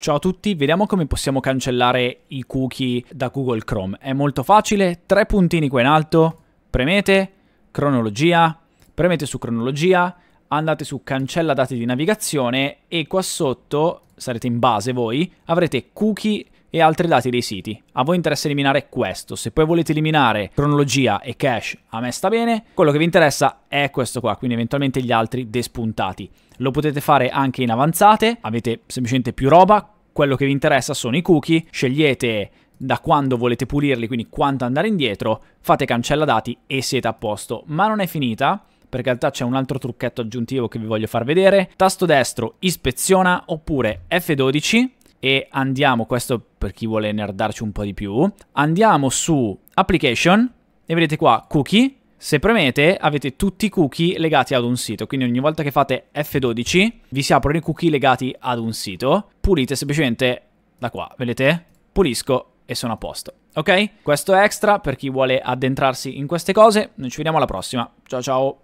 Ciao a tutti, vediamo come possiamo cancellare i cookie da Google Chrome. È molto facile, tre puntini qua in alto, premete, cronologia, premete su cronologia, andate su cancella dati di navigazione e qua sotto, sarete in base voi, avrete cookie e altri dati dei siti. A voi interessa eliminare questo, se poi volete eliminare cronologia e cache a me sta bene, quello che vi interessa è questo qua, quindi eventualmente gli altri despuntati. Lo potete fare anche in avanzate, avete semplicemente più roba, quello che vi interessa sono i cookie, scegliete da quando volete pulirli, quindi quanto andare indietro, fate cancella dati e siete a posto. Ma non è finita, perché in realtà c'è un altro trucchetto aggiuntivo che vi voglio far vedere. Tasto destro ispeziona oppure F12 e andiamo, questo per chi vuole nerdarci un po' di più, andiamo su application e vedete qua cookie, se premete avete tutti i cookie legati ad un sito, quindi ogni volta che fate F12 vi si aprono i cookie legati ad un sito, pulite semplicemente da qua, vedete? Pulisco e sono a posto, ok? Questo è extra per chi vuole addentrarsi in queste cose, noi ci vediamo alla prossima, ciao ciao!